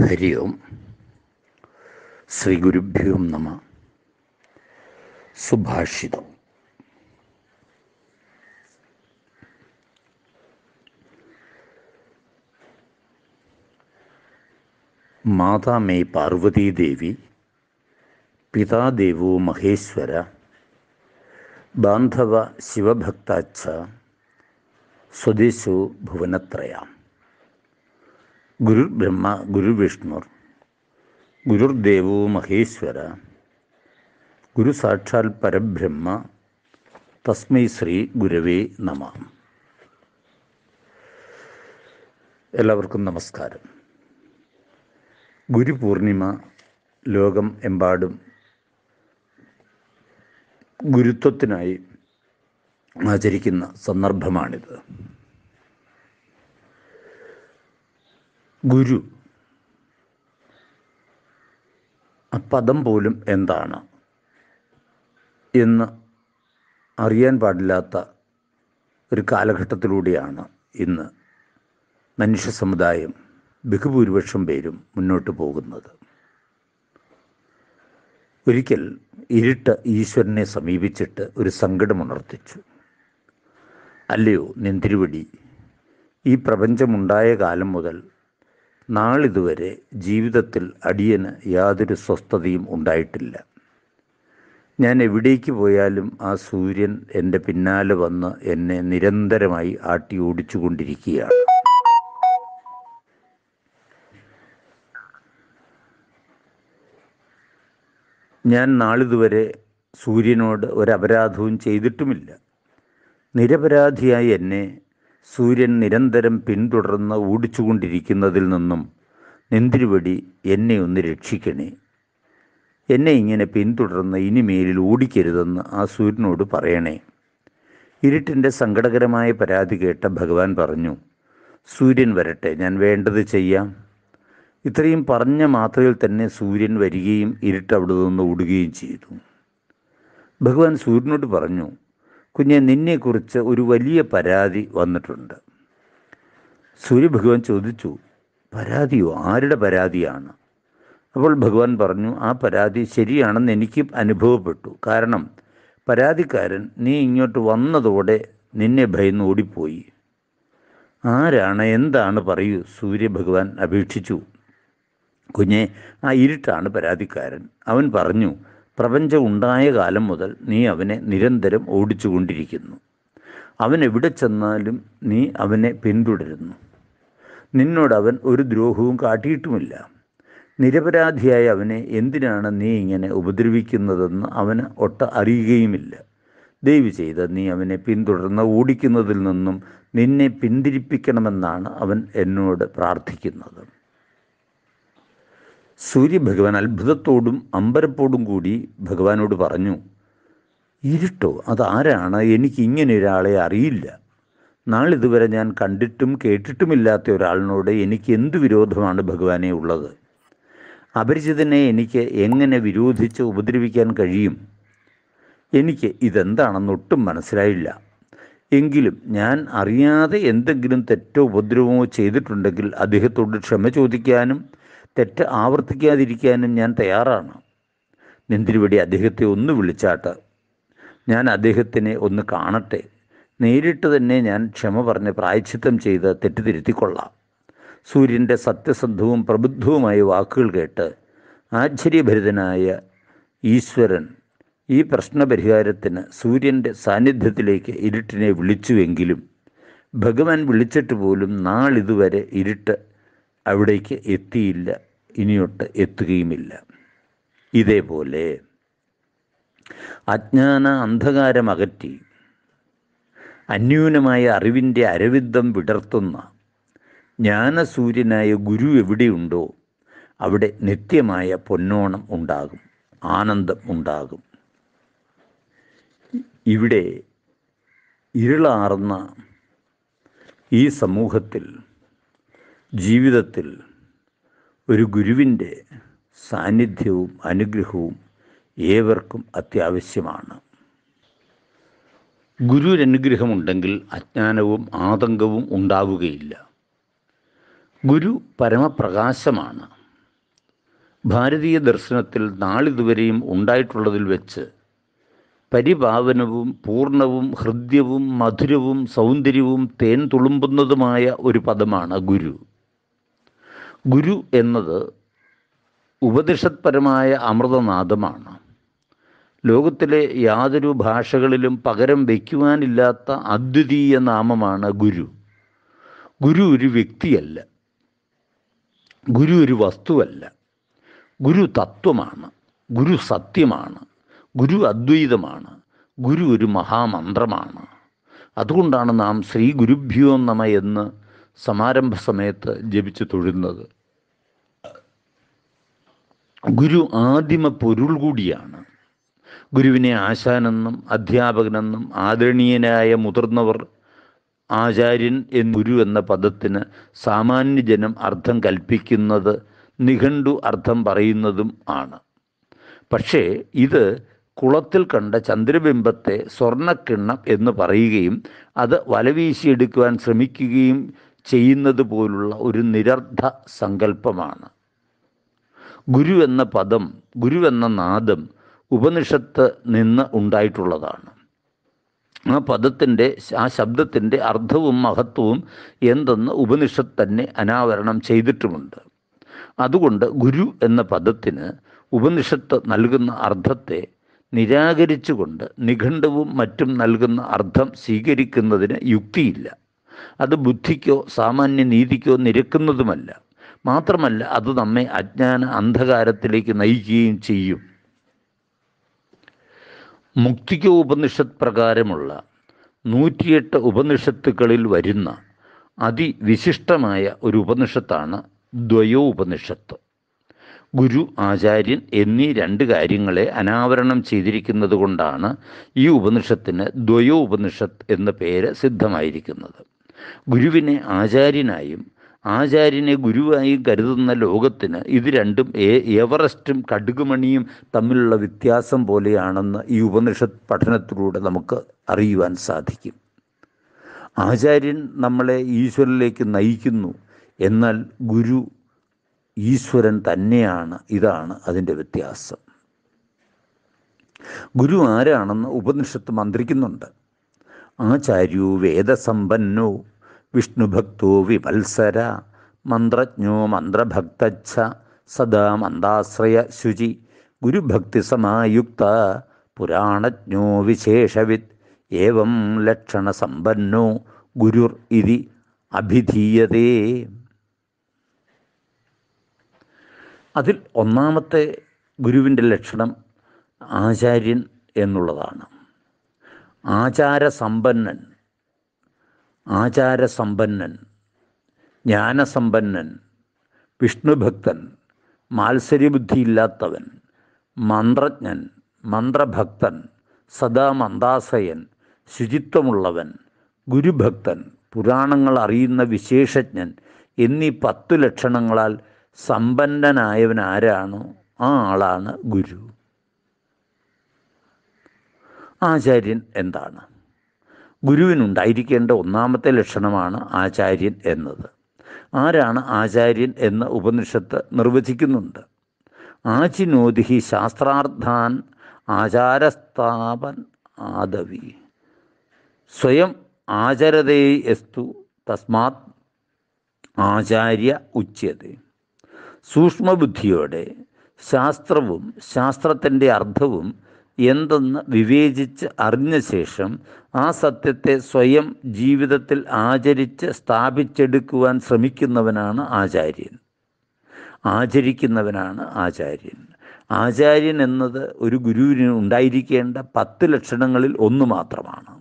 हरि ओम श्री गुरुभ्यो नम सुभाषित माता मे पार्वती देवी पिता देवो महेश्वर बांधव शिवभक्ता स्वदेशो भुवनत्रयाम ഗുരു ബ്രഹ്മ ഗുരു വിഷ്ണുർ ഗുരുദേവോ മഹേശ്വര ഗുരു സാക്ഷാൽ പരബ്രഹ്മ തസ്മൈ ശ്രീ ഗുരവേ നമ എല്ലാവർക്കും നമസ്കാരം ഗുരു പൂർണിമ ലോകം എമ്പാടും ഗുരുത്വത്തിനായി ആചരിക്കുന്ന സന്ദർഭമാണിത് ഗുരു ആ പദം പോലും എന്താണ് എന്ന് അറിയാൻ പാടില്ലാത്ത ഒരു കാലഘട്ടത്തിലൂടെയാണ് ഇന്ന് മനുഷ്യ സമുദായം ബഹുഭൂരിപക്ഷം പേരും മുന്നോട്ട് പോകുന്നത് ഒരിക്കൽ ഇരുട്ട് ഈശ്വരനെ സമീപിച്ചിട്ട് ഒരു സങ്കടമുണർത്തിച്ചു അല്ലയോ നെന്തിരുവടി ഈ പ്രപഞ്ചമുണ്ടായ കാലം മുതൽ നാളിതുവരെ ജീവിതത്തിൽ അടിയന് യാതൊരു സ്വസ്ഥതയും ഉണ്ടായിട്ടില്ല ഞാൻ എവിടേക്ക് പോയാലും ആ സൂര്യൻ എൻ്റെ പിന്നാലെ വന്ന് എന്നെ നിരന്തരമായി ആട്ടി ഓടിച്ചുകൊണ്ടിരിക്കുകയാണ് ഞാൻ നാളിതുവരെ സൂര്യനോട് ഒരപരാധവും ചെയ്തിട്ടുമില്ല നിരപരാധിയായി എന്നെ സൂര്യൻ നിരന്തരം പിന്തുടർന്ന് ഓടിച്ചുകൊണ്ടിരിക്കുന്നതിൽ നിന്നും നെന്തിരുവടി എന്നെ ഒന്ന് രക്ഷിക്കണേ എന്നെ ഇങ്ങനെ പിന്തുടർന്ന് ഇനിമേലിൽ ഓടിക്കരുതെന്ന് ആ സൂര്യനോട് പറയണേ ഇരുട്ടിൻ്റെ സങ്കടകരമായ പരാതി കേട്ട ഭഗവാൻ പറഞ്ഞു സൂര്യൻ വരട്ടെ ഞാൻ വേണ്ടത് ചെയ്യാം ഇത്രയും പറഞ്ഞ മാത്രയിൽ തന്നെ സൂര്യൻ വരികയും ഇരുട്ട് അവിടെ നിന്ന് ഓടുകയും ചെയ്തു ഭഗവാൻ സൂര്യനോട് പറഞ്ഞു കുഞ്ഞെ നിന്നെക്കുറിച്ച് ഒരു വലിയ പരാതി വന്നിട്ടുണ്ട് സൂര്യഭഗവാൻ ചോദിച്ചു പരാതിയോ ആരുടെ പരാതിയാണ് അപ്പോൾ ഭഗവാൻ പറഞ്ഞു ആ പരാതി ശരിയാണെന്ന് എനിക്ക് അനുഭവപ്പെട്ടു കാരണം പരാതിക്കാരൻ നീ ഇങ്ങോട്ട് വന്നതോടെ നിന്നെ ഭയന്ന് ഓടിപ്പോയി ആരാണ് എന്താണ് പറയൂ സൂര്യഭഗവാൻ അപേക്ഷിച്ചു കുഞ്ഞെ ആ ഇരുട്ടാണ് പരാതിക്കാരൻ അവൻ പറഞ്ഞു പ്രപഞ്ചം ഉണ്ടായ കാലം മുതൽ നീ അവനെ നിരന്തരം ഓടിച്ചുകൊണ്ടിരിക്കുന്നു അവൻ എവിടെ ചെന്നാലും നീ അവനെ പിന്തുടരുന്നു നിന്നോട് അവൻ ഒരു ദ്രോഹവും കാട്ടിയിട്ടുമില്ല നിരപരാധിയായ അവനെ എന്തിനാണ് നീ ഇങ്ങനെ ഉപദ്രവിക്കുന്നതെന്ന് അവന് ഒട്ട അറിയുകയുമില്ല ദയവ് ചെയ്ത് നീ അവനെ പിന്തുടർന്ന് ഓടിക്കുന്നതിൽ നിന്നും നിന്നെ പിന്തിരിപ്പിക്കണമെന്നാണ് അവൻ എന്നോട് പ്രാർത്ഥിക്കുന്നത് സൂര്യഭഗവാൻ അത്ഭുതത്തോടും അമ്പരപ്പോടും കൂടി ഭഗവാനോട് പറഞ്ഞു ഇരുട്ടോ അതാരാണ് എനിക്ക് ഇങ്ങനെ ഒരാളെ അറിയില്ല നാളിതുവരെ ഞാൻ കണ്ടിട്ടും കേട്ടിട്ടുമില്ലാത്ത ഒരാളിനോട് എനിക്ക് എന്ത് വിരോധമാണ് ഭഗവാനെ ഉള്ളത് അപരിചിതനെ എനിക്ക് എങ്ങനെ വിരോധിച്ച് ഉപദ്രവിക്കാൻ കഴിയും എനിക്ക് ഇതെന്താണെന്ന് ഒട്ടും മനസ്സിലായില്ല എങ്കിലും ഞാൻ അറിയാതെ എന്തെങ്കിലും തെറ്റോ ഉപദ്രവമോ ചെയ്തിട്ടുണ്ടെങ്കിൽ അദ്ദേഹത്തോട് ക്ഷമ ചോദിക്കാനും തെറ്റ് ആവർത്തിക്കാതിരിക്കാനും ഞാൻ തയ്യാറാണ് നെന്തിരിവടി അദ്ദേഹത്തെ ഒന്ന് വിളിച്ചാട്ട് ഞാൻ അദ്ദേഹത്തിനെ ഒന്ന് കാണട്ടെ നേരിട്ട് തന്നെ ഞാൻ ക്ഷമ പറഞ്ഞ് പ്രായച്ചിത്തം ചെയ്ത് തെറ്റിതിരുത്തിക്കൊള്ളാം സൂര്യൻ്റെ സത്യസന്ധവും പ്രബുദ്ധവുമായ വാക്കുകൾ കേട്ട് ആശ്ചര്യഭരിതനായ ഈശ്വരൻ ഈ പ്രശ്നപരിഹാരത്തിന് സൂര്യൻ്റെ സാന്നിധ്യത്തിലേക്ക് ഇരുട്ടിനെ വിളിച്ചുവെങ്കിലും ഭഗവാൻ വിളിച്ചിട്ട് പോലും നാളിതുവരെ ഇരുട്ട് അവിടേക്ക് എത്തിയില്ല ഇനിയൊട്ട് എത്തുകയുമില്ല ഇതേപോലെ അജ്ഞാന അന്ധകാരം അകറ്റി അന്യൂനമായ അറിവിൻ്റെ അരവിന്ദം വിടർത്തുന്ന ജ്ഞാനസൂര്യനായ ഗുരു എവിടെയുണ്ടോ അവിടെ നിത്യമായ പൊന്നോണം ഉണ്ടാകും ആനന്ദം ഉണ്ടാകും ഇവിടെ ഇരുളാർന്ന ഈ സമൂഹത്തിൽ ജീവിതത്തിൽ ഒരു ഗുരുവിൻ്റെ സാന്നിധ്യവും അനുഗ്രഹവും ഏവർക്കും അത്യാവശ്യമാണ് ഗുരുവിനനുഗ്രഹമുണ്ടെങ്കിൽ അജ്ഞാനവും ആതങ്കവും ഉണ്ടാവുകയില്ല ഗുരു പരമപ്രകാശമാണ് ഭാരതീയ ദർശനത്തിൽ നാളിതുവരെയും ഉണ്ടായിട്ടുള്ളതിൽ വെച്ച് പരിഭാവനവും പൂർണ്ണവും ഹൃദ്യവും മധുരവും സൗന്ദര്യവും തേൻ തുളുമ്പുന്നതുമായ ഒരു പദമാണ് ഗുരു ഗുരു എന്നത് ഉപനിഷത്പരമായ അമൃതനാദമാണ് ലോകത്തിലെ യാതൊരു ഭാഷകളിലും പകരം വയ്ക്കുവാനില്ലാത്ത അദ്വിതീയ നാമമാണ് ഗുരു ഗുരു ഒരു വ്യക്തിയല്ല ഗുരു ഒരു വസ്തുവല്ല ഗുരു തത്വമാണ് ഗുരു സത്യമാണ് ഗുരു അദ്വൈതമാണ് ഗുരു ഒരു മഹാമന്ത്രമാണ് അതുകൊണ്ടാണ് നാം ശ്രീ ഗുരുഭ്യോ നമ എന്ന് സമാരംഭ സമയത്ത് ജപിച്ചു തൊഴുന്നത് ഗുരു ആദിമ പൊരുൾ കൂടിയാണ് ഗുരുവിനെ ആശാനെന്നും അധ്യാപകനെന്നും ആദരണീയനായ മുതിർന്നവർ ആചാര്യൻ എന്ന ഗുരു എന്ന പദത്തിന് സാമാന്യ ജനം അർത്ഥം കൽപ്പിക്കുന്നത് നിഘണ്ടു അർത്ഥം പറയുന്നതും ആണ് പക്ഷേ ഇത് കുളത്തിൽ കണ്ട ചന്ദ്രബിംബത്തെ സ്വർണ്ണക്കിണ്ണം എന്ന് പറയുകയും അത് വലവീശിയെടുക്കുവാൻ ശ്രമിക്കുകയും ചെയ്യുന്നത് പോലുള്ള ഒരു നിരർഥ സങ്കല്പമാണ് ഗുരു എന്ന പദം ഗുരു എന്ന നാദം ഉപനിഷത്ത് നിന്ന് ഉണ്ടായിട്ടുള്ളതാണ് ആ പദത്തിൻ്റെ ആ ശബ്ദത്തിൻ്റെ അർത്ഥവും മഹത്വവും എന്തെന്ന് ഉപനിഷത്ത് തന്നെ അനാവരണം ചെയ്തിട്ടുമുണ്ട് അതുകൊണ്ട് ഗുരു എന്ന പദത്തിന് ഉപനിഷത്ത് നൽകുന്ന അർത്ഥത്തെ നിരാകരിച്ചുകൊണ്ട് നിഘണ്ടവും മറ്റും നൽകുന്ന അർത്ഥം സ്വീകരിക്കുന്നതിന് യുക്തിയില്ല അത് ബുദ്ധിക്കോ സാമാന്യ നീതിക്കോ നിരക്കുന്നതുമല്ല മാത്രമല്ല അത് നമ്മെ അജ്ഞാന അന്ധകാരത്തിലേക്ക് നയിക്കുകയും ചെയ്യും മുക്തിക്ക് ഉപനിഷത്ത് പ്രകാരമുള്ള നൂറ്റിയെട്ട് ഉപനിഷത്തുക്കളിൽ വരുന്ന അതിവിശിഷ്ടമായ ഒരു ഉപനിഷത്താണ് ദ്വയോ ഉപനിഷത്ത് ഗുരു ആചാര്യൻ എന്നീ രണ്ട് കാര്യങ്ങളെ അനാവരണം ചെയ്തിരിക്കുന്നത് കൊണ്ടാണ് ഈ ഉപനിഷത്തിന് ദ്വയോ ഉപനിഷത്ത് എന്ന പേര് സിദ്ധമായിരിക്കുന്നത് ഗുരുവിനെ ആചാര്യനായും ആചാര്യനെ ഗുരുവായി കരുതുന്ന ലോകത്തിന് ഇത് രണ്ടും എവറസ്റ്റും കടുകുമണിയും തമ്മിലുള്ള വ്യത്യാസം പോലെയാണെന്ന് ഈ ഉപനിഷത്ത് പഠനത്തിലൂടെ നമുക്ക് അറിയുവാൻ സാധിക്കും ആചാര്യൻ നമ്മളെ ഈശ്വരനിലേക്ക് നയിക്കുന്നു എന്നാൽ ഗുരു ഈശ്വരൻ തന്നെയാണ് ഇതാണ് അതിൻ്റെ വ്യത്യാസം ഗുരു ആരാണെന്ന് ഉപനിഷത്ത് മന്ത്രിക്കുന്നുണ്ട് ആചാര്യോ വേദസമ്പന്നോ വിഷ്ണുഭക്തോ വിമത്സര മന്ത്രജ്ഞോ മന്ത്രഭക്തച്ഛ സദാ മന്ദാശ്രയ ശുചി ഗുരുഭക്തിസമായുക്ത പുരാണജ്ഞോ വിശേഷവിത് ഏവം ലക്ഷണസമ്പന്നോ ഗുരുർ ഇതി അഭിധീയതേ അതിൽ ഒന്നാമത്തെ ഗുരുവിൻ്റെ ലക്ഷണം ആചാര്യൻ എന്നുള്ളതാണ് ആചാരസമ്പന്നൻ ആചാരസമ്പന്നൻ ജ്ഞാനസമ്പന്നൻ വിഷ്ണുഭക്തൻ മാത്സര്യബുദ്ധിയില്ലാത്തവൻ മന്ത്രജ്ഞൻ മന്ത്രഭക്തൻ സദാ മന്ദാസയൻ ശുചിത്വമുള്ളവൻ ഗുരുഭക്തൻ പുരാണങ്ങൾ അറിയുന്ന വിശേഷജ്ഞൻ എന്നീ പത്തു ലക്ഷണങ്ങളാൽ സമ്പന്നനായവൻ ആരാണോ ആ ആളാണ് ഗുരു ആചാര്യൻ എന്താണ് ഗുരുവിനുണ്ടായിരിക്കേണ്ട ഒന്നാമത്തെ ലക്ഷണമാണ് ആചാര്യൻ എന്നത് ആരാണ് ആചാര്യൻ എന്ന ഉപനിഷത്ത് നിർവചിക്കുന്നുണ്ട് ആചിനോദിഹി ശാസ്ത്രാർത്ഥാൻ ആചാരസ്ഥാപൻ ആദവി സ്വയം ആചരതേ എസ്തു തസ്മാത് ആചാര്യ ഉച്യത സൂക്ഷ്മബുദ്ധിയോടെ ശാസ്ത്രവും ശാസ്ത്രത്തിൻ്റെ അർത്ഥവും എന്തെന്ന് വിവേചിച്ച് അറിഞ്ഞ ശേഷം ആ സത്യത്തെ സ്വയം ജീവിതത്തിൽ ആചരിച്ച് സ്ഥാപിച്ചെടുക്കുവാൻ ശ്രമിക്കുന്നവനാണ് ആചാര്യൻ ആചരിക്കുന്നവനാണ് ആചാര്യൻ ആചാര്യൻ എന്നത് ഒരു ഗുരുവിന് ഉണ്ടായിരിക്കേണ്ട പത്ത് ലക്ഷണങ്ങളിൽ ഒന്ന് മാത്രമാണ്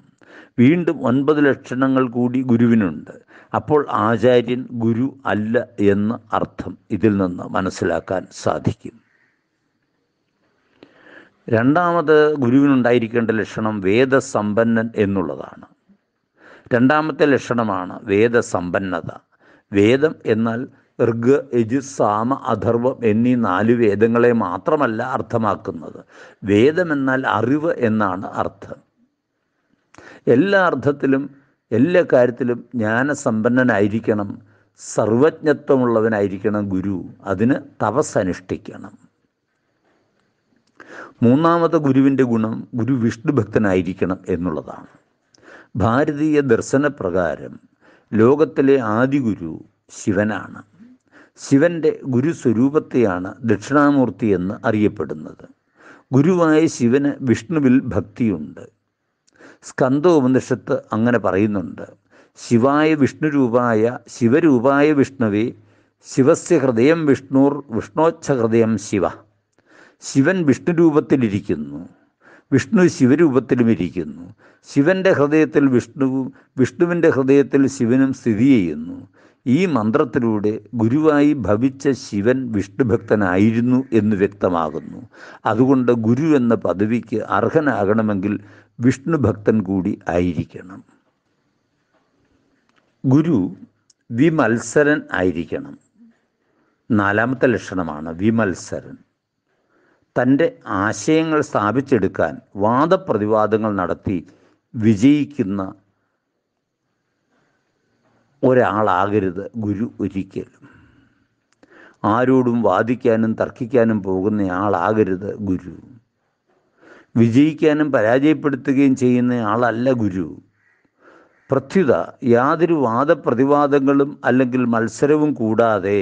വീണ്ടും ഒൻപത് ലക്ഷണങ്ങൾ കൂടി ഗുരുവിനുണ്ട് അപ്പോൾ ആചാര്യൻ ഗുരു അല്ല എന്ന അർത്ഥം ഇതിൽ നിന്ന് മനസ്സിലാക്കാൻ സാധിക്കും രണ്ടാമത് ഗുരുവിനുണ്ടായിരിക്കേണ്ട ലക്ഷണം വേദസമ്പന്നൻ എന്നുള്ളതാണ് രണ്ടാമത്തെ ലക്ഷണമാണ് വേദസമ്പന്നത വേദം എന്നാൽ ഋഗ് യജു സാമ അഥർവം എന്നീ നാല് വേദങ്ങളെ മാത്രമല്ല അർത്ഥമാക്കുന്നത് എന്നാൽ അറിവ് എന്നാണ് അർത്ഥം എല്ലാ അർത്ഥത്തിലും എല്ലാ കാര്യത്തിലും ജ്ഞാനസമ്പന്നനായിരിക്കണം സർവജ്ഞത്വമുള്ളവനായിരിക്കണം ഗുരു അതിന് തപസ്സനുഷ്ഠിക്കണം മൂന്നാമത്തെ ഗുരുവിൻ്റെ ഗുണം ഗുരു വിഷ്ണു ഭക്തനായിരിക്കണം എന്നുള്ളതാണ് ഭാരതീയ ദർശനപ്രകാരം ലോകത്തിലെ ആദിഗുരു ശിവനാണ് ശിവൻ്റെ ഗുരുസ്വരൂപത്തെയാണ് ദക്ഷിണാമൂർത്തി എന്ന് അറിയപ്പെടുന്നത് ഗുരുവായ ശിവന് വിഷ്ണുവിൽ ഭക്തിയുണ്ട് സ്കന്ദ ഉപനിഷത്ത് അങ്ങനെ പറയുന്നുണ്ട് ശിവായ വിഷ്ണുരൂപായ ശിവരൂപായ വിഷ്ണുവേ ശിവസ്യ ഹൃദയം വിഷ്ണുർ വിഷ്ണോച്ഛ ഹൃദയം ശിവ ശിവൻ വിഷ്ണു രൂപത്തിലിരിക്കുന്നു വിഷ്ണു ശിവരൂപത്തിലും ഇരിക്കുന്നു ശിവൻ്റെ ഹൃദയത്തിൽ വിഷ്ണുവും വിഷ്ണുവിൻ്റെ ഹൃദയത്തിൽ ശിവനും സ്ഥിതി ചെയ്യുന്നു ഈ മന്ത്രത്തിലൂടെ ഗുരുവായി ഭവിച്ച ശിവൻ വിഷ്ണുഭക്തനായിരുന്നു എന്ന് വ്യക്തമാകുന്നു അതുകൊണ്ട് ഗുരു എന്ന പദവിക്ക് അർഹനാകണമെങ്കിൽ വിഷ്ണുഭക്തൻ കൂടി ആയിരിക്കണം ഗുരു വിമത്സരൻ ആയിരിക്കണം നാലാമത്തെ ലക്ഷണമാണ് വിമത്സരൻ തൻ്റെ ആശയങ്ങൾ സ്ഥാപിച്ചെടുക്കാൻ വാദപ്രതിവാദങ്ങൾ നടത്തി വിജയിക്കുന്ന ഒരാളാകരുത് ഗുരു ഒരിക്കലും ആരോടും വാദിക്കാനും തർക്കിക്കാനും ആളാകരുത് ഗുരു വിജയിക്കാനും പരാജയപ്പെടുത്തുകയും ചെയ്യുന്ന ആളല്ല ഗുരു പ്രത്യുത യാതൊരു വാദപ്രതിവാദങ്ങളും അല്ലെങ്കിൽ മത്സരവും കൂടാതെ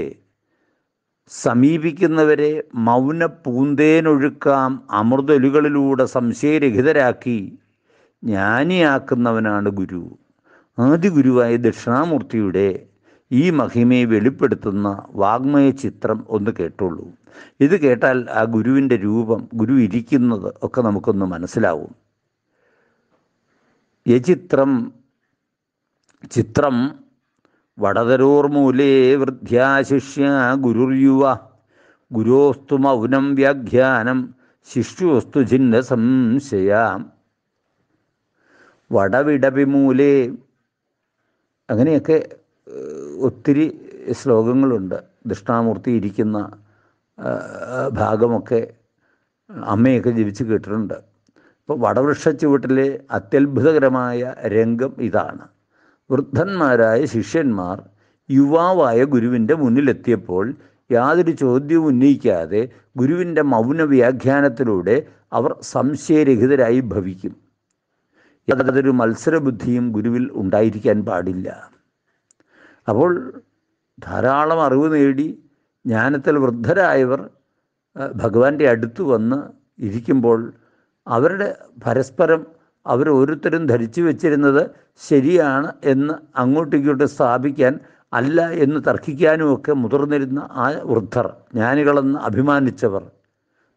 സമീപിക്കുന്നവരെ മൗന പൂന്തേനൊഴുക്കാം അമൃതലുകളിലൂടെ സംശയരഹിതരാക്കി ജ്ഞാനിയാക്കുന്നവനാണ് ഗുരു ആദിഗുരുവായ ദക്ഷിണാമൂർത്തിയുടെ ഈ മഹിമയെ വെളിപ്പെടുത്തുന്ന വാഗ്മയ ചിത്രം ഒന്ന് കേട്ടുള്ളൂ ഇത് കേട്ടാൽ ആ ഗുരുവിൻ്റെ രൂപം ഗുരു ഇരിക്കുന്നത് ഒക്കെ നമുക്കൊന്ന് മനസ്സിലാവും യചിത്രം ചിത്രം വടതരൂർമൂലേ വൃദ്ധ്യാശിഷ്യ ഗുരുർയുവ ഗുരോസ്തു മൗനം വ്യാഖ്യാനം ശിഷ്യോസ്തു ഛിന്ന സംശയ വടവിടവിമൂലേ അങ്ങനെയൊക്കെ ഒത്തിരി ശ്ലോകങ്ങളുണ്ട് ദൃഷ്ണാമൂർത്തി ഇരിക്കുന്ന ഭാഗമൊക്കെ അമ്മയൊക്കെ ജീവിച്ച് കേട്ടിട്ടുണ്ട് ഇപ്പോൾ വടവൃക്ഷ ചുവട്ടിലെ അത്യത്ഭുതകരമായ രംഗം ഇതാണ് വൃദ്ധന്മാരായ ശിഷ്യന്മാർ യുവാവായ ഗുരുവിൻ്റെ മുന്നിലെത്തിയപ്പോൾ യാതൊരു ചോദ്യവും ഉന്നയിക്കാതെ ഗുരുവിൻ്റെ മൗന വ്യാഖ്യാനത്തിലൂടെ അവർ സംശയരഹിതരായി ഭവിക്കും യാതൊരു മത്സരബുദ്ധിയും ഗുരുവിൽ ഉണ്ടായിരിക്കാൻ പാടില്ല അപ്പോൾ ധാരാളം അറിവ് നേടി ജ്ഞാനത്തിൽ വൃദ്ധരായവർ ഭഗവാന്റെ അടുത്ത് വന്ന് ഇരിക്കുമ്പോൾ അവരുടെ പരസ്പരം അവർ ധരിച്ചു വെച്ചിരുന്നത് ശരിയാണ് എന്ന് അങ്ങോട്ടിങ്ങോട്ട് സ്ഥാപിക്കാൻ അല്ല എന്ന് തർക്കിക്കാനുമൊക്കെ മുതിർന്നിരുന്ന ആ വൃദ്ധർ ജ്ഞാനികളെന്ന് അഭിമാനിച്ചവർ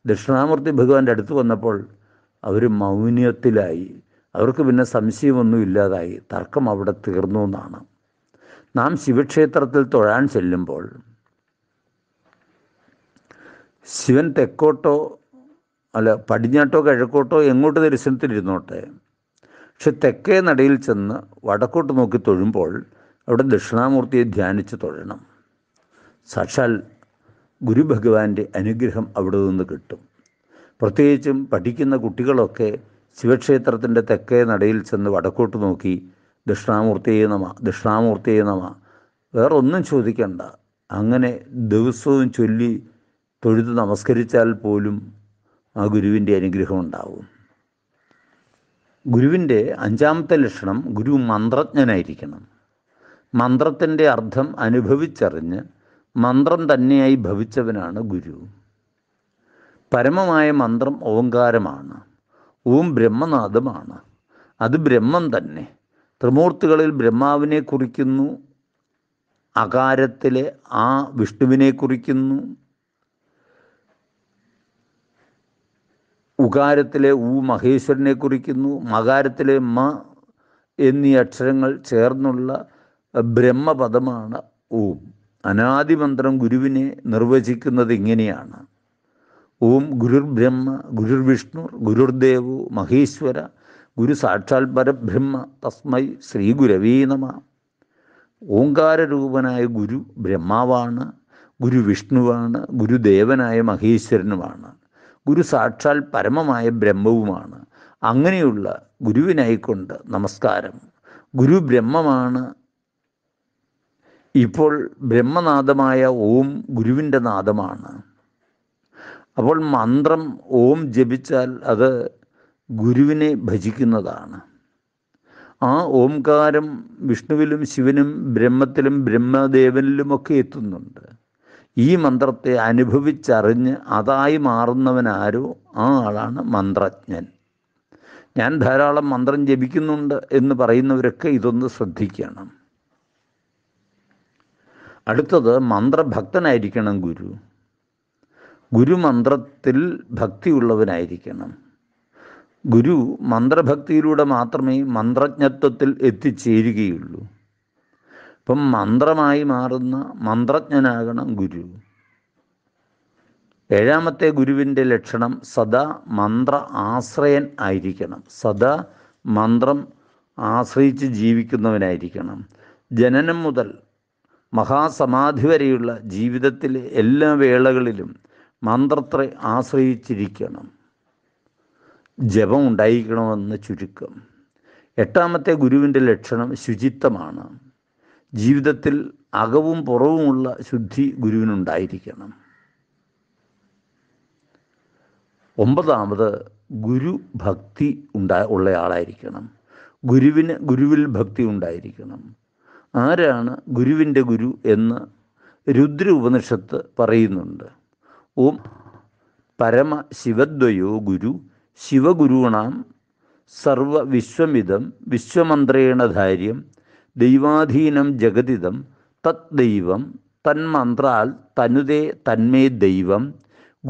ദക്ഷിണാമൂർത്തി ഭഗവാന്റെ അടുത്ത് വന്നപ്പോൾ അവർ മൗന്യത്തിലായി അവർക്ക് പിന്നെ സംശയമൊന്നും ഇല്ലാതായി തർക്കം അവിടെ തീർന്നു എന്നാണ് നാം ശിവക്ഷേത്രത്തിൽ തൊഴാൻ ചെല്ലുമ്പോൾ ശിവൻ തെക്കോട്ടോ അല്ല പടിഞ്ഞാട്ടോ കിഴക്കോട്ടോ എങ്ങോട്ട് ദർശനത്തിലിരുന്നോട്ടെ പക്ഷെ തെക്കേ നടയിൽ ചെന്ന് വടക്കോട്ട് നോക്കി തൊഴുമ്പോൾ അവിടെ ദക്ഷിണാമൂർത്തിയെ ധ്യാനിച്ച് തൊഴണം സാക്ഷാൽ ഗുരുഭഗവാന്റെ അനുഗ്രഹം അവിടെ നിന്ന് കിട്ടും പ്രത്യേകിച്ചും പഠിക്കുന്ന കുട്ടികളൊക്കെ ശിവക്ഷേത്രത്തിൻ്റെ തെക്കേ നടയിൽ ചെന്ന് വടക്കോട്ട് നോക്കി ദക്ഷിണാമൂർത്തിയെ നമ ദക്ഷിണാമൂർത്തിയെ നമ വേറൊന്നും ചോദിക്കണ്ട അങ്ങനെ ദിവസവും ചൊല്ലി തൊഴുത് നമസ്കരിച്ചാൽ പോലും ആ ഗുരുവിൻ്റെ അനുഗ്രഹം ഉണ്ടാവും ഗുരുവിൻ്റെ അഞ്ചാമത്തെ ലക്ഷണം ഗുരു മന്ത്രജ്ഞനായിരിക്കണം മന്ത്രത്തിൻ്റെ അർത്ഥം അനുഭവിച്ചറിഞ്ഞ് മന്ത്രം തന്നെയായി ഭവിച്ചവനാണ് ഗുരു പരമമായ മന്ത്രം ഓങ്കാരമാണ് ഓം ബ്രഹ്മനാഥമാണ് അത് ബ്രഹ്മം തന്നെ ത്രിമൂർത്തികളിൽ ബ്രഹ്മാവിനെ കുറിക്കുന്നു അകാരത്തിലെ ആ വിഷ്ണുവിനെ കുറിക്കുന്നു ഉകാരത്തിലെ ഉ മഹേശ്വരനെ കുറിക്കുന്നു മകാരത്തിലെ മ എന്നീ അക്ഷരങ്ങൾ ചേർന്നുള്ള ബ്രഹ്മപദമാണ് ഓം അനാദിമന്ത്രം ഗുരുവിനെ നിർവചിക്കുന്നത് ഇങ്ങനെയാണ് ഓം ഗുരുർബ്രഹ്മ ഗുരുർവിഷ്ണുർ ഗുരുർദേവോ മഹേശ്വര ഗുരു സാക്ഷാൽ പരബ്രഹ്മ തസ്മൈ ശ്രീ ഗുരവേ ഓങ്കാര രൂപനായ ഗുരു ബ്രഹ്മാവാണ് ഗുരു വിഷ്ണുവാണ് ഗുരുദേവനായ മഹേശ്വരനുമാണ് ഗുരു സാക്ഷാൽ പരമമായ ബ്രഹ്മവുമാണ് അങ്ങനെയുള്ള ഗുരുവിനായിക്കൊണ്ട് നമസ്കാരം ഗുരു ബ്രഹ്മമാണ് ഇപ്പോൾ ബ്രഹ്മനാഥമായ ഓം ഗുരുവിൻ്റെ നാദമാണ് അപ്പോൾ മന്ത്രം ഓം ജപിച്ചാൽ അത് ഗുരുവിനെ ഭജിക്കുന്നതാണ് ആ ഓംകാരം വിഷ്ണുവിലും ശിവനും ബ്രഹ്മത്തിലും ബ്രഹ്മദേവനിലുമൊക്കെ എത്തുന്നുണ്ട് ഈ മന്ത്രത്തെ അനുഭവിച്ചറിഞ്ഞ് അതായി മാറുന്നവനാരോ ആ ആളാണ് മന്ത്രജ്ഞൻ ഞാൻ ധാരാളം മന്ത്രം ജപിക്കുന്നുണ്ട് എന്ന് പറയുന്നവരൊക്കെ ഇതൊന്ന് ശ്രദ്ധിക്കണം അടുത്തത് മന്ത്രഭക്തനായിരിക്കണം ഗുരു ഗുരുമന്ത്രത്തിൽ ഭക്തിയുള്ളവനായിരിക്കണം ഗുരു മന്ത്രഭക്തിയിലൂടെ മാത്രമേ മന്ത്രജ്ഞത്വത്തിൽ എത്തിച്ചേരുകയുള്ളൂ ഇപ്പം മന്ത്രമായി മാറുന്ന മന്ത്രജ്ഞനാകണം ഗുരു ഏഴാമത്തെ ഗുരുവിൻ്റെ ലക്ഷണം സദാ മന്ത്ര ആശ്രയൻ ആയിരിക്കണം സദാ മന്ത്രം ആശ്രയിച്ച് ജീവിക്കുന്നവനായിരിക്കണം ജനനം മുതൽ മഹാസമാധി വരെയുള്ള ജീവിതത്തിലെ എല്ലാ വേളകളിലും മന്ത്രത്തെ ആശ്രയിച്ചിരിക്കണം ജപം ഉണ്ടായിരിക്കണമെന്ന് ചുരുക്കം എട്ടാമത്തെ ഗുരുവിൻ്റെ ലക്ഷണം ശുചിത്വമാണ് ജീവിതത്തിൽ അകവും പുറവുമുള്ള ശുദ്ധി ഗുരുവിനുണ്ടായിരിക്കണം ഒമ്പതാമത് ഭക്തി ഉണ്ടാ ഉള്ളയാളായിരിക്കണം ഗുരുവിന് ഗുരുവിൽ ഭക്തി ഉണ്ടായിരിക്കണം ആരാണ് ഗുരുവിൻ്റെ ഗുരു എന്ന് രുദ്ര ഉപനിഷത്ത് പറയുന്നുണ്ട് ഓം പരമ ശിവദ്വയോ ഗുരു ശിവഗുരുണാം സർവവിശ്വമിതം വിശ്വമന്ത്രേണധാര്യം വിശ്വമന്ത്രേണ ദൈവാധീനം ജഗതിതം തത് ദൈവം തന്മന്ത്രാൽ തനുതേ തന്മേ ദൈവം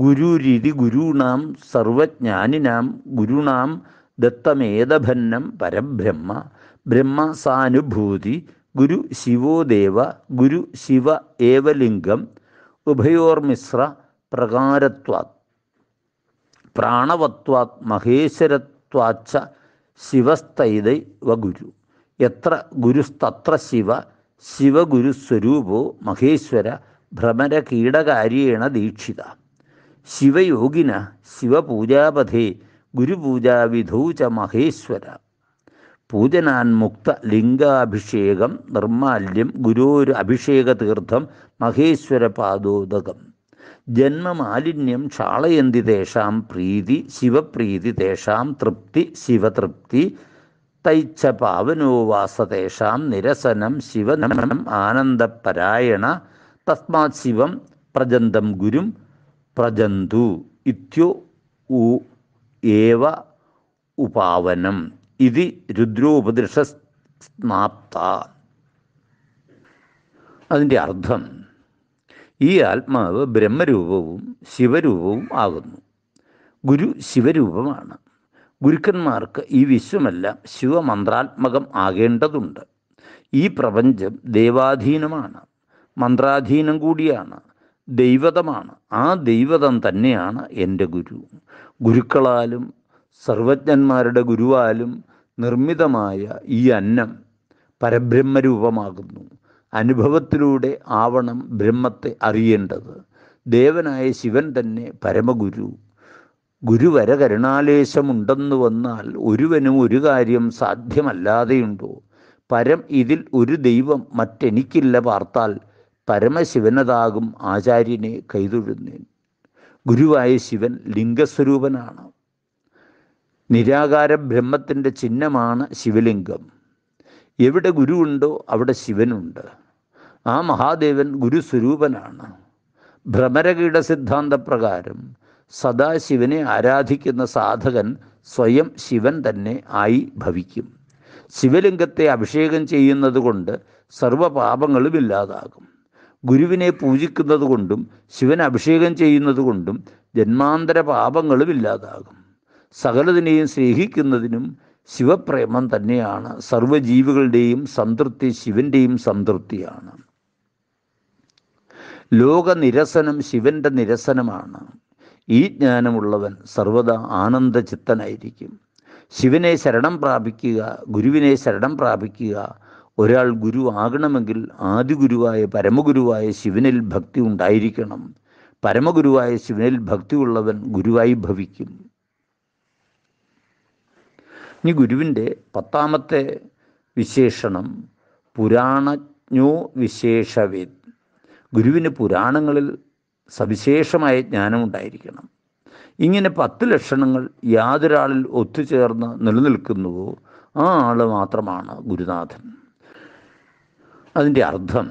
ഗുരുരിതി ഗുരുണാം സർവജ്ഞാനിനാം ഗുരുണാം ദത്തമേതഭന്നം പരബ്രഹ്മ ബ്രഹ്മ സാനുഭൂതി ഗുരു ദേവ ഗുരു ശിവ ഏവലിംഗം ഉഭയോർമിശ്ര പ്രകാരത്വാത് പ്രാണവത്വാത് മഹേശ്വരത്വാച്ച ശിവസ്തൈതൈ വ ഗുരു എത്ര ഗുരുസ്തത്ര ശിവ ശിവഗുരുസ്വരൂപോ മഹേശ്വര ഭ്രമരകീടകാര്യേണ ദീക്ഷിത ശിവയോഗിന ശിവപൂജാപഥേ ഗുരുപൂജാവിധൂ ച മഹേശ്വര മുക്ത ലിംഗാഭിഷേകം നിർമാല്യം തീർത്ഥം അഭിഷേകതീർത്ഥം പാദോദകം ജന്മമാലിന്യം ക്ഷാളയന്തി തേഷാം പ്രീതി ശിവപ്രീതി തേഷാം തൃപ്തി ശിവതൃപ്തി തൈച്ച പാവനോ വാസതേഷാം നിരസനം ശിവനമനം ആനന്ദപരായണ തസ്മാ ശിവം പ്രജന്തം ഗുരും പ്രജന്തു ഇത്യോ ഉ ഏവ ഉപാവനം ഇതി രുദ്രോപദൃഷ സ്നാപ്ത അതിൻ്റെ അർത്ഥം ഈ ആത്മാവ് ബ്രഹ്മരൂപവും ശിവരൂപവും ആകുന്നു ഗുരു ശിവരൂപമാണ് ഗുരുക്കന്മാർക്ക് ഈ വിശ്വമെല്ലാം ശിവമന്ത്രാത്മകം ആകേണ്ടതുണ്ട് ഈ പ്രപഞ്ചം ദേവാധീനമാണ് മന്ത്രാധീനം കൂടിയാണ് ദൈവതമാണ് ആ ദൈവതം തന്നെയാണ് എൻ്റെ ഗുരു ഗുരുക്കളാലും സർവജ്ഞന്മാരുടെ ഗുരുവാലും നിർമ്മിതമായ ഈ അന്നം പരബ്രഹ്മരൂപമാകുന്നു അനുഭവത്തിലൂടെ ആവണം ബ്രഹ്മത്തെ അറിയേണ്ടത് ദേവനായ ശിവൻ തന്നെ പരമഗുരു ഗുരുവര കരുണാലേശമുണ്ടെന്ന് വന്നാൽ ഒരുവനും ഒരു കാര്യം സാധ്യമല്ലാതെയുണ്ടോ പരം ഇതിൽ ഒരു ദൈവം മറ്റെനിക്കില്ല പാർത്താൽ പരമശിവനതാകും ആചാര്യനെ കൈതൊഴുന്നേൻ ഗുരുവായ ശിവൻ ലിംഗസ്വരൂപനാണ് നിരാകാര ബ്രഹ്മത്തിൻ്റെ ചിഹ്നമാണ് ശിവലിംഗം എവിടെ ഗുരുവുണ്ടോ അവിടെ ശിവനുണ്ട് ആ മഹാദേവൻ ഗുരുസ്വരൂപനാണ് ഭ്രമരകീട സിദ്ധാന്തപ്രകാരം സദാശിവനെ ആരാധിക്കുന്ന സാധകൻ സ്വയം ശിവൻ തന്നെ ആയി ഭവിക്കും ശിവലിംഗത്തെ അഭിഷേകം ചെയ്യുന്നത് കൊണ്ട് സർവപാപങ്ങളും ഇല്ലാതാകും ഗുരുവിനെ പൂജിക്കുന്നത് കൊണ്ടും ശിവൻ അഭിഷേകം ചെയ്യുന്നത് കൊണ്ടും ജന്മാന്തര പാപങ്ങളും ഇല്ലാതാകും സകലതിനെയും സ്നേഹിക്കുന്നതിനും ശിവപ്രേമം തന്നെയാണ് സർവ്വജീവികളുടെയും സംതൃപ്തി ശിവൻ്റെയും സംതൃപ്തിയാണ് ലോകനിരസനം ശിവൻ്റെ നിരസനമാണ് ഈ ജ്ഞാനമുള്ളവൻ സർവദാ ആനന്ദചിത്തനായിരിക്കും ശിവനെ ശരണം പ്രാപിക്കുക ഗുരുവിനെ ശരണം പ്രാപിക്കുക ഒരാൾ ഗുരു ആകണമെങ്കിൽ ആദിഗുരുവായ പരമഗുരുവായ ശിവനിൽ ഭക്തി ഉണ്ടായിരിക്കണം പരമഗുരുവായ ശിവനിൽ ഭക്തിയുള്ളവൻ ഗുരുവായി ഭവിക്കും ഇനി ഗുരുവിൻ്റെ പത്താമത്തെ വിശേഷണം പുരാണജ്ഞോ വിശേഷവേദ് ഗുരുവിന് പുരാണങ്ങളിൽ സവിശേഷമായ ജ്ഞാനം ഉണ്ടായിരിക്കണം ഇങ്ങനെ പത്ത് ലക്ഷണങ്ങൾ യാതൊരാളിൽ ഒത്തുചേർന്ന് നിലനിൽക്കുന്നുവോ ആ ആൾ മാത്രമാണ് ഗുരുനാഥൻ അതിൻ്റെ അർത്ഥം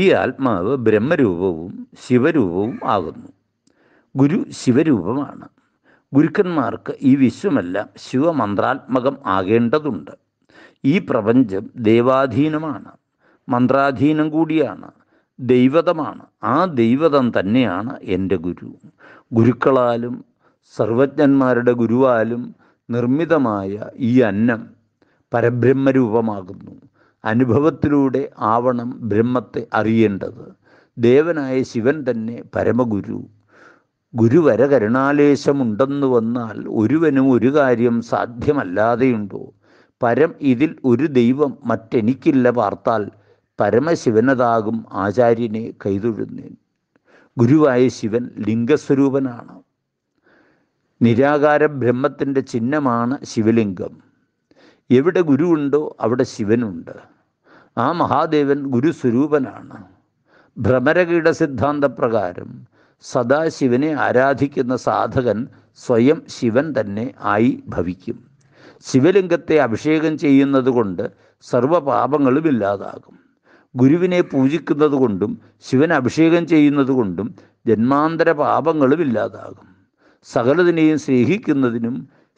ഈ ആത്മാവ് ബ്രഹ്മരൂപവും ശിവരൂപവും ആകുന്നു ഗുരു ശിവരൂപമാണ് ഗുരുക്കന്മാർക്ക് ഈ വിശ്വമെല്ലാം ശിവമന്ത്രാത്മകം ആകേണ്ടതുണ്ട് ഈ പ്രപഞ്ചം ദേവാധീനമാണ് മന്ത്രാധീനം കൂടിയാണ് ദൈവതമാണ് ആ ദൈവതം തന്നെയാണ് എൻ്റെ ഗുരു ഗുരുക്കളാലും സർവജ്ഞന്മാരുടെ ഗുരുവാലും നിർമ്മിതമായ ഈ അന്നം പരബ്രഹ്മരൂപമാകുന്നു അനുഭവത്തിലൂടെ ആവണം ബ്രഹ്മത്തെ അറിയേണ്ടത് ദേവനായ ശിവൻ തന്നെ പരമഗുരു ഗുരുവര കരുണാലേശമുണ്ടെന്ന് വന്നാൽ ഒരുവനും ഒരു കാര്യം സാധ്യമല്ലാതെയുണ്ടോ പരം ഇതിൽ ഒരു ദൈവം മറ്റെനിക്കില്ല പാർത്താൽ പരമശിവനതാകും ആചാര്യനെ കൈതൊഴുന്നേൻ ഗുരുവായ ശിവൻ ലിംഗസ്വരൂപനാണ് നിരാകാര ബ്രഹ്മത്തിൻ്റെ ചിഹ്നമാണ് ശിവലിംഗം എവിടെ ഗുരുവുണ്ടോ അവിടെ ശിവനുണ്ട് ആ മഹാദേവൻ ഗുരുസ്വരൂപനാണ് ഭ്രമരകീട സിദ്ധാന്തപ്രകാരം സദാ ശിവനെ ആരാധിക്കുന്ന സാധകൻ സ്വയം ശിവൻ തന്നെ ആയി ഭവിക്കും ശിവലിംഗത്തെ അഭിഷേകം ചെയ്യുന്നത് കൊണ്ട് സർവപാപങ്ങളും ഇല്ലാതാകും ഗുരുവിനെ പൂജിക്കുന്നതുകൊണ്ടും കൊണ്ടും ശിവൻ അഭിഷേകം ചെയ്യുന്നതുകൊണ്ടും ജന്മാന്തര പാപങ്ങളും ഇല്ലാതാകും സകലതിനെയും സ്നേഹിക്കുന്നതിനും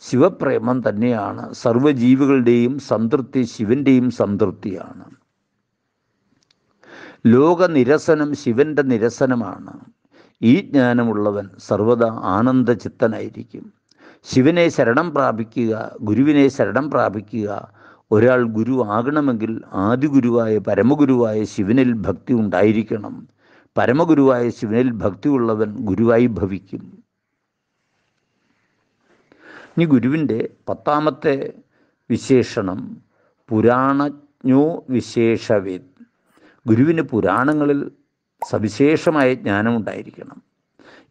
ശിവപ്രേമം തന്നെയാണ് സർവ്വജീവികളുടെയും സംതൃപ്തി ശിവൻ്റെയും സംതൃപ്തിയാണ് ലോക നിരസനം ശിവൻ്റെ നിരസനമാണ് ഈ ജ്ഞാനമുള്ളവൻ ആനന്ദ ചിത്തനായിരിക്കും ശിവനെ ശരണം പ്രാപിക്കുക ഗുരുവിനെ ശരണം പ്രാപിക്കുക ഒരാൾ ഗുരു ആകണമെങ്കിൽ ആദിഗുരുവായ പരമഗുരുവായ ശിവനിൽ ഭക്തി ഉണ്ടായിരിക്കണം പരമഗുരുവായ ശിവനിൽ ഭക്തിയുള്ളവൻ ഗുരുവായി ഭവിക്കും ഇനി ഗുരുവിൻ്റെ പത്താമത്തെ വിശേഷണം പുരാണജ്ഞോ വിശേഷവേ ഗുരുവിന് പുരാണങ്ങളിൽ സവിശേഷമായ ജ്ഞാനമുണ്ടായിരിക്കണം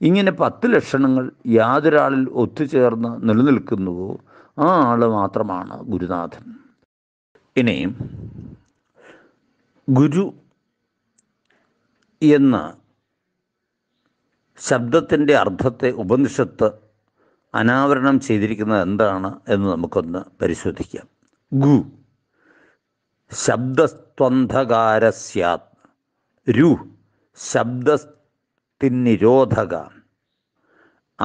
ഇങ്ങനെ പത്ത് ലക്ഷണങ്ങൾ യാതൊരാളിൽ ഒത്തുചേർന്ന് നിലനിൽക്കുന്നുവോ ആ ആൾ മാത്രമാണ് ഗുരുനാഥൻ ഇനി ഗുരു എന്ന ശബ്ദത്തിൻ്റെ അർത്ഥത്തെ ഉപനിഷത്ത് അനാവരണം ചെയ്തിരിക്കുന്നത് എന്താണ് എന്ന് നമുക്കൊന്ന് പരിശോധിക്കാം ഗു ശബ്ദസ്ത്വന്ധകാര സ്യാത് രു ശബ്ദത്തിനിരോധക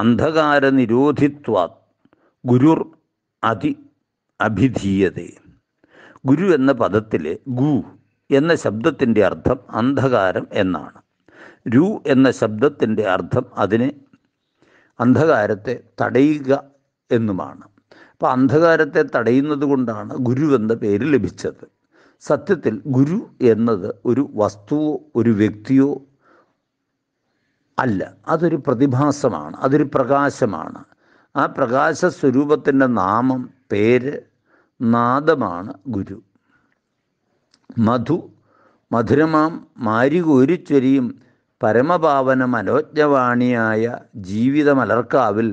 അന്ധകാര നിരോധിത്വാത് ഗുരുർ അതി അഭിധീയതേ ഗുരു എന്ന പദത്തിലെ ഗു എന്ന ശബ്ദത്തിൻ്റെ അർത്ഥം അന്ധകാരം എന്നാണ് രു എന്ന ശബ്ദത്തിൻ്റെ അർത്ഥം അതിനെ അന്ധകാരത്തെ തടയുക എന്നുമാണ് അപ്പോൾ അന്ധകാരത്തെ തടയുന്നത് കൊണ്ടാണ് ഗുരു എന്ന പേര് ലഭിച്ചത് സത്യത്തിൽ ഗുരു എന്നത് ഒരു വസ്തുവോ ഒരു വ്യക്തിയോ അല്ല അതൊരു പ്രതിഭാസമാണ് അതൊരു പ്രകാശമാണ് ആ പ്രകാശ സ്വരൂപത്തിൻ്റെ നാമം പേര് നാദമാണ് ഗുരു മധു മധുരമാം മാരികൂരിച്ചൊരിയും പരമപാവന മനോജ്ഞവാണിയായ ജീവിതമലർക്കാവിൽ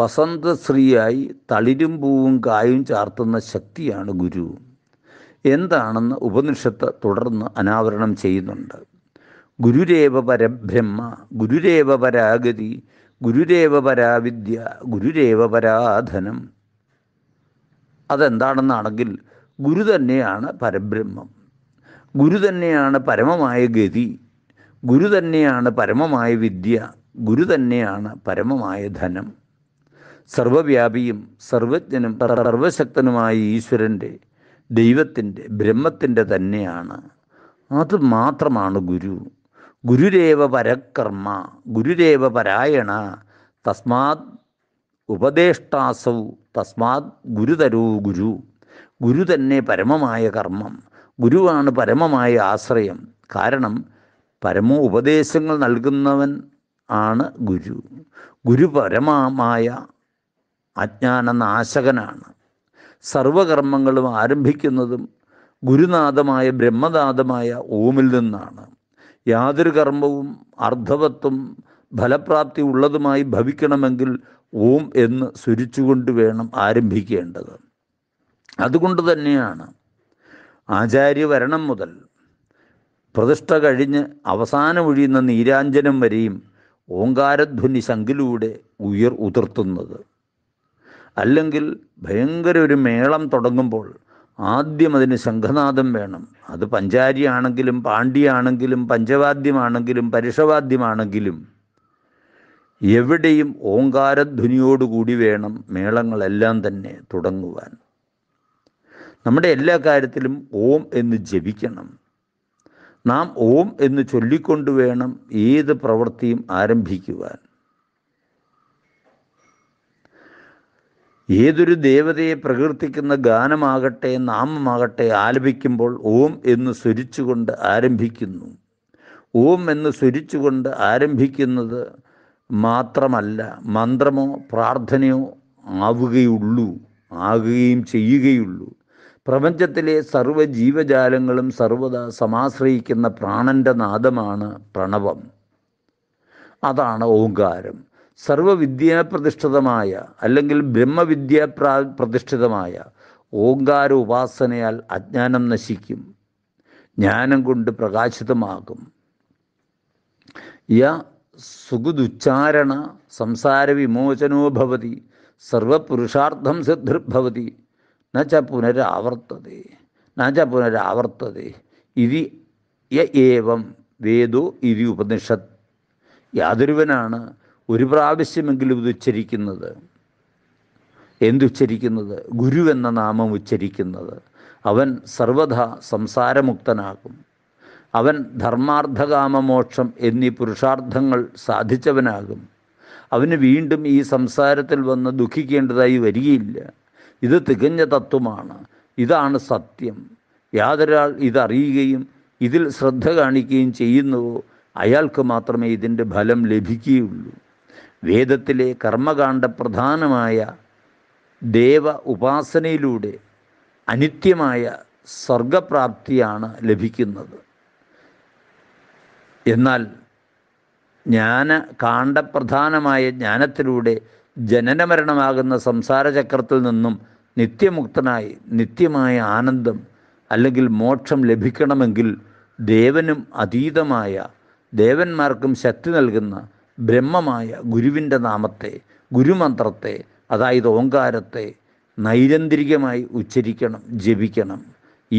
വസന്തശ്രീയായി തളിരും പൂവും കായും ചാർത്തുന്ന ശക്തിയാണ് ഗുരു എന്താണെന്ന് ഉപനിഷത്ത് തുടർന്ന് അനാവരണം ചെയ്യുന്നുണ്ട് ഗുരുരേവ പരബ്രഹ്മ ഗുരുരേവ പരാഗതി ഗുരുരേവ പരാവിദ്യ ഗുരുരേവ പരാധനം അതെന്താണെന്നാണെങ്കിൽ ഗുരു തന്നെയാണ് പരബ്രഹ്മം ഗുരു തന്നെയാണ് പരമമായ ഗതി ഗുരു തന്നെയാണ് പരമമായ വിദ്യ ഗുരു തന്നെയാണ് പരമമായ ധനം സർവവ്യാപിയും സർവജ്ഞനും സർവശക്തനുമായ ഈശ്വരൻ്റെ ദൈവത്തിൻ്റെ ബ്രഹ്മത്തിൻ്റെ തന്നെയാണ് അത് മാത്രമാണ് ഗുരു ഗുരുരേവ പരകർമ്മ ഗുരുരേവ പരായണ തസ്മാത് ഉപദേഷ്ടാസൗ തസ്മാത് ഗുരുതരോ ഗുരു ഗുരു തന്നെ പരമമായ കർമ്മം ഗുരുവാണ് പരമമായ ആശ്രയം കാരണം പരമോ ഉപദേശങ്ങൾ നൽകുന്നവൻ ആണ് ഗുരു ഗുരു പരമമായ അജ്ഞാനനാശകനാണ് സർവകർമ്മങ്ങളും ആരംഭിക്കുന്നതും ഗുരുനാഥമായ ബ്രഹ്മനാഥമായ ഓമിൽ നിന്നാണ് യാതൊരു കർമ്മവും അർത്ഥവത്വം ഫലപ്രാപ്തി ഉള്ളതുമായി ഭവിക്കണമെങ്കിൽ ഓം എന്ന് സ്വരിച്ചുകൊണ്ട് വേണം ആരംഭിക്കേണ്ടത് അതുകൊണ്ട് തന്നെയാണ് ആചാര്യവരണം മുതൽ പ്രതിഷ്ഠ കഴിഞ്ഞ് അവസാനമൊഴിയുന്ന നീരാഞ്ജനം വരെയും ഓങ്കാരധ്വനി ശങ്കിലൂടെ ഉയർ ഉതിർത്തുന്നത് അല്ലെങ്കിൽ ഭയങ്കര ഒരു മേളം തുടങ്ങുമ്പോൾ ആദ്യം അതിന് ശംഖനാദം വേണം അത് പഞ്ചാരിയാണെങ്കിലും പാണ്ഡിയാണെങ്കിലും പഞ്ചവാദ്യമാണെങ്കിലും പരിഷവാദ്യമാണെങ്കിലും എവിടെയും ഓങ്കാരധ്വനിയോടുകൂടി വേണം മേളങ്ങളെല്ലാം തന്നെ തുടങ്ങുവാൻ നമ്മുടെ എല്ലാ കാര്യത്തിലും ഓം എന്ന് ജപിക്കണം നാം ഓം എന്ന് ചൊല്ലിക്കൊണ്ട് വേണം ഏത് പ്രവൃത്തിയും ആരംഭിക്കുവാൻ ഏതൊരു ദേവതയെ പ്രകീർത്തിക്കുന്ന ഗാനമാകട്ടെ നാമമാകട്ടെ ആലപിക്കുമ്പോൾ ഓം എന്ന് സ്വരിച്ചുകൊണ്ട് ആരംഭിക്കുന്നു ഓം എന്ന് സ്വരിച്ചുകൊണ്ട് ആരംഭിക്കുന്നത് മാത്രമല്ല മന്ത്രമോ പ്രാർത്ഥനയോ ആവുകയുള്ളൂ ആകുകയും ചെയ്യുകയുള്ളൂ പ്രപഞ്ചത്തിലെ സർവ്വ ജീവജാലങ്ങളും സർവ്വതാ സമാശ്രയിക്കുന്ന പ്രാണന്റെ നാദമാണ് പ്രണവം അതാണ് ഓങ്കാരം സർവവിദ്യാപ്രതിഷ്ഠിതമായ പ്രതിഷ്ഠിതമായ അല്ലെങ്കിൽ ബ്രഹ്മവിദ്യ പ്രതിഷ്ഠിതമായ ഓങ്കാര ഉപാസനയാൽ അജ്ഞാനം നശിക്കും ജ്ഞാനം കൊണ്ട് പ്രകാശിതമാകും യ സുഗുദുച്ചാരണ സംസാര വിമോചനോ ഭവതി സർവപുരുഷാർത്ഥം സിദ്ധിർഭവതി ന ച പുനരാവർത്തതേ ന ച പുനരാവർത്തതേ ഇതി യേവം വേദോ ഇതി ഉപനിഷത്ത് യാതൊരുവനാണ് ഒരു പ്രാവശ്യമെങ്കിലും ഇത് ഉച്ചരിക്കുന്നത് എന്തുച്ചരിക്കുന്നത് ഗുരു എന്ന നാമം ഉച്ചരിക്കുന്നത് അവൻ സർവദാ സംസാരമുക്തനാകും അവൻ ധർമാർത്ഥകാമമോക്ഷം എന്നീ പുരുഷാർത്ഥങ്ങൾ സാധിച്ചവനാകും അവന് വീണ്ടും ഈ സംസാരത്തിൽ വന്ന് ദുഃഖിക്കേണ്ടതായി വരികയില്ല ഇത് തികഞ്ഞ തത്വമാണ് ഇതാണ് സത്യം യാതൊരാൾ ഇതറിയുകയും ഇതിൽ ശ്രദ്ധ കാണിക്കുകയും ചെയ്യുന്നുവോ അയാൾക്ക് മാത്രമേ ഇതിൻ്റെ ഫലം ലഭിക്കുകയുള്ളൂ വേദത്തിലെ കർമ്മകാണ്ഡ പ്രധാനമായ ദേവ ഉപാസനയിലൂടെ അനിത്യമായ സ്വർഗപ്രാപ്തിയാണ് ലഭിക്കുന്നത് എന്നാൽ ജ്ഞാന കാണ്ഡപ്രധാനമായ ജ്ഞാനത്തിലൂടെ ജനനമരണമാകുന്ന സംസാരചക്രത്തിൽ നിന്നും നിത്യമുക്തനായി നിത്യമായ ആനന്ദം അല്ലെങ്കിൽ മോക്ഷം ലഭിക്കണമെങ്കിൽ ദേവനും അതീതമായ ദേവന്മാർക്കും ശക്തി നൽകുന്ന ബ്രഹ്മമായ ഗുരുവിൻ്റെ നാമത്തെ ഗുരുമന്ത്രത്തെ അതായത് ഓങ്കാരത്തെ നൈരന്തിരികമായി ഉച്ചരിക്കണം ജപിക്കണം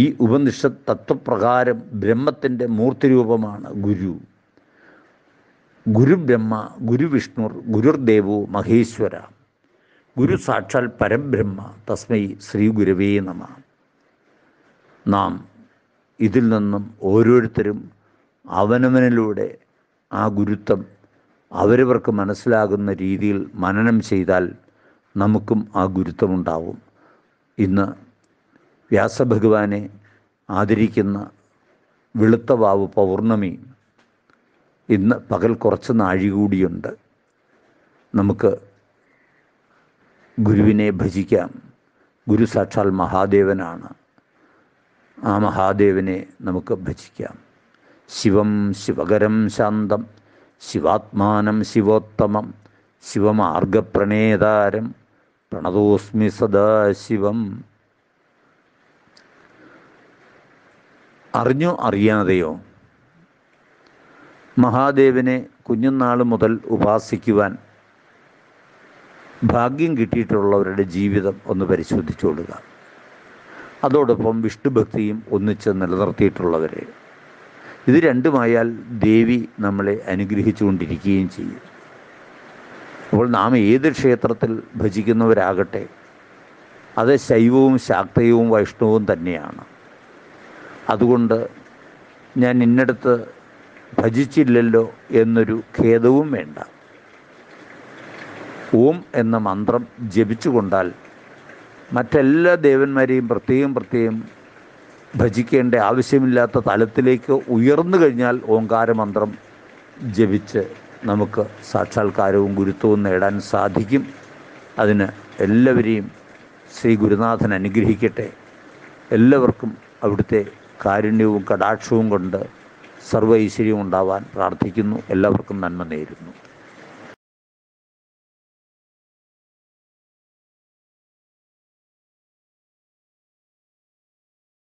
ഈ ഉപനിഷത്ത് തത്വപ്രകാരം ബ്രഹ്മത്തിൻ്റെ മൂർത്തിരൂപമാണ് ഗുരു ഗുരു ബ്രഹ്മ ഗുരു വിഷ്ണുർ മഹേശ്വര ഗുരു സാക്ഷാൽ പരബ്രഹ്മ തസ്മൈ ശ്രീ ഗുരുവേ നമ നാം ഇതിൽ നിന്നും ഓരോരുത്തരും അവനവനിലൂടെ ആ ഗുരുത്വം അവരവർക്ക് മനസ്സിലാകുന്ന രീതിയിൽ മനനം ചെയ്താൽ നമുക്കും ആ ഗുരുത്വമുണ്ടാവും ഇന്ന് വ്യാസഭഗവാനെ ആദരിക്കുന്ന വാവ് പൗർണമി ഇന്ന് പകൽ കുറച്ച് നാഴി കൂടിയുണ്ട് നമുക്ക് ഗുരുവിനെ ഭജിക്കാം ഗുരു സാക്ഷാൽ മഹാദേവനാണ് ആ മഹാദേവനെ നമുക്ക് ഭജിക്കാം ശിവം ശിവകരം ശാന്തം ശിവാത്മാനം ശിവോത്തമം ശിവമാർഗപ്രണേതാരം പ്രണതോസ്മി സദാശിവം അറിഞ്ഞോ അറിയാതെയോ മഹാദേവനെ കുഞ്ഞുനാൾ മുതൽ ഉപാസിക്കുവാൻ ഭാഗ്യം കിട്ടിയിട്ടുള്ളവരുടെ ജീവിതം ഒന്ന് പരിശോധിച്ചു കൊടുക്കുക അതോടൊപ്പം വിഷ്ണുഭക്തിയും ഒന്നിച്ച് നിലനിർത്തിയിട്ടുള്ളവരെ ഇത് രണ്ടുമായാൽ ദേവി നമ്മളെ അനുഗ്രഹിച്ചുകൊണ്ടിരിക്കുകയും ചെയ്യും അപ്പോൾ നാം ഏത് ക്ഷേത്രത്തിൽ ഭജിക്കുന്നവരാകട്ടെ അത് ശൈവവും ശാക്തയവും വൈഷ്ണവവും തന്നെയാണ് അതുകൊണ്ട് ഞാൻ ഇന്നടത്ത് ഭജിച്ചില്ലല്ലോ എന്നൊരു ഖേദവും വേണ്ട ഓം എന്ന മന്ത്രം ജപിച്ചുകൊണ്ടാൽ മറ്റെല്ലാ ദേവന്മാരെയും പ്രത്യേകം പ്രത്യേകം ഭജിക്കേണ്ട ആവശ്യമില്ലാത്ത തലത്തിലേക്ക് ഉയർന്നു കഴിഞ്ഞാൽ ഓങ്കാരമന്ത്രം ജപിച്ച് നമുക്ക് സാക്ഷാത്കാരവും ഗുരുത്വവും നേടാൻ സാധിക്കും അതിന് എല്ലാവരെയും ശ്രീ ഗുരുനാഥൻ അനുഗ്രഹിക്കട്ടെ എല്ലാവർക്കും അവിടുത്തെ കാരുണ്യവും കടാക്ഷവും കൊണ്ട് സർവ്വ ഐശ്വര്യവും ഉണ്ടാവാൻ പ്രാർത്ഥിക്കുന്നു എല്ലാവർക്കും നന്മ നേരുന്നു